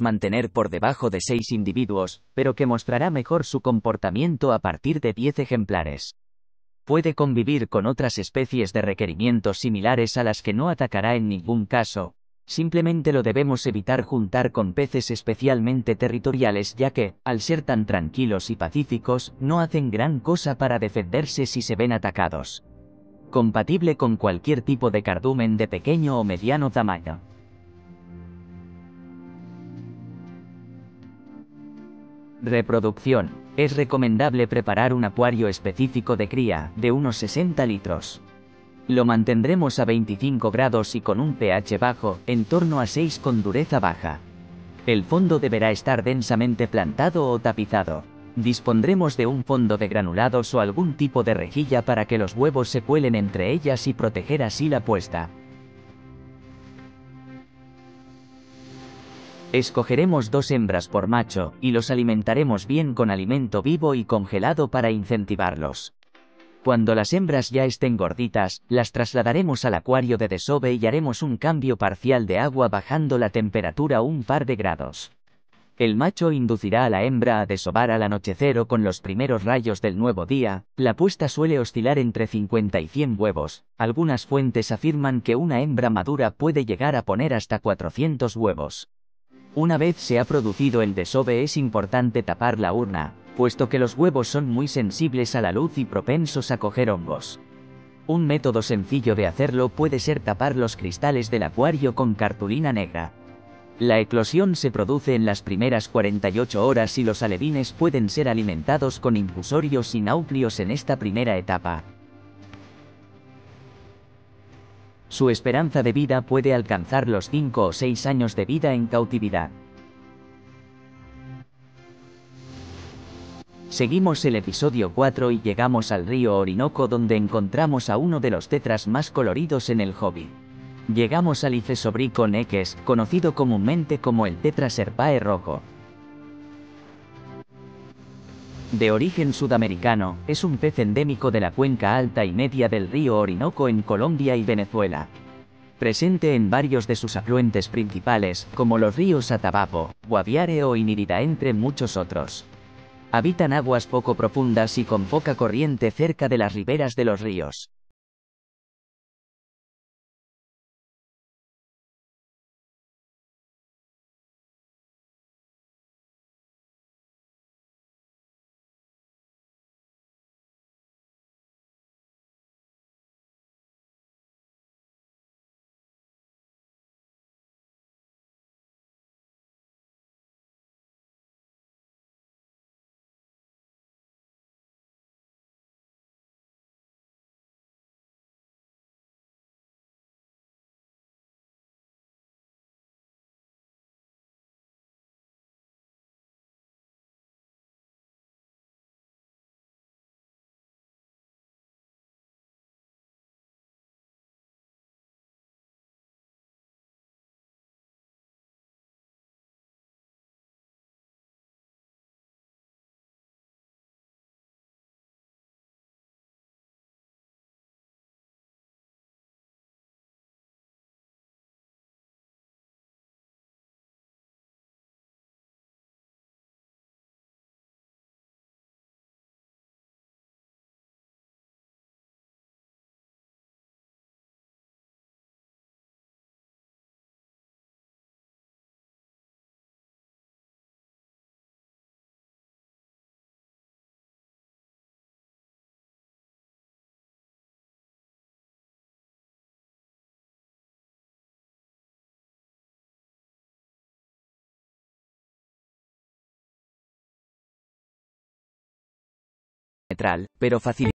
mantener por debajo de 6 individuos, pero que mostrará mejor su comportamiento a partir de 10 ejemplares. Puede convivir con otras especies de requerimientos similares a las que no atacará en ningún caso, simplemente lo debemos evitar juntar con peces especialmente territoriales ya que, al ser tan tranquilos y pacíficos, no hacen gran cosa para defenderse si se ven atacados. Compatible con cualquier tipo de cardumen de pequeño o mediano tamaño. Reproducción. Es recomendable preparar un acuario específico de cría, de unos 60 litros. Lo mantendremos a 25 grados y con un pH bajo, en torno a 6 con dureza baja. El fondo deberá estar densamente plantado o tapizado. Dispondremos de un fondo de granulados o algún tipo de rejilla para que los huevos se cuelen entre ellas y proteger así la puesta. Escogeremos dos hembras por macho, y los alimentaremos bien con alimento vivo y congelado para incentivarlos. Cuando las hembras ya estén gorditas, las trasladaremos al acuario de desove y haremos un cambio parcial de agua bajando la temperatura un par de grados. El macho inducirá a la hembra a desovar al anochecer o con los primeros rayos del nuevo día, la puesta suele oscilar entre 50 y 100 huevos, algunas fuentes afirman que una hembra madura puede llegar a poner hasta 400 huevos. Una vez se ha producido el desove es importante tapar la urna, puesto que los huevos son muy sensibles a la luz y propensos a coger hongos. Un método sencillo de hacerlo puede ser tapar los cristales del acuario con cartulina negra. La eclosión se produce en las primeras 48 horas y los alevines pueden ser alimentados con infusorios y nauplios en esta primera etapa. Su esperanza de vida puede alcanzar los 5 o 6 años de vida en cautividad. Seguimos el episodio 4 y llegamos al río Orinoco donde encontramos a uno de los tetras más coloridos en el hobby. Llegamos al Icesobrico neques, conocido comúnmente como el tetra serpae rojo de origen sudamericano, es un pez endémico de la cuenca alta y media del río Orinoco en Colombia y Venezuela. Presente en varios de sus afluentes principales, como los ríos Atabapo, Guaviare o Inirita entre muchos otros. Habitan aguas poco profundas y con poca corriente cerca de las riberas de los ríos. metral, pero fácil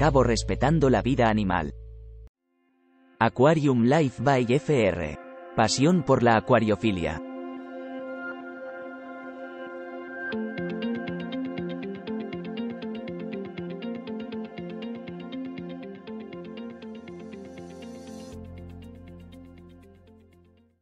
cabo respetando la vida animal. Aquarium Life by FR. Pasión por la acuariofilia.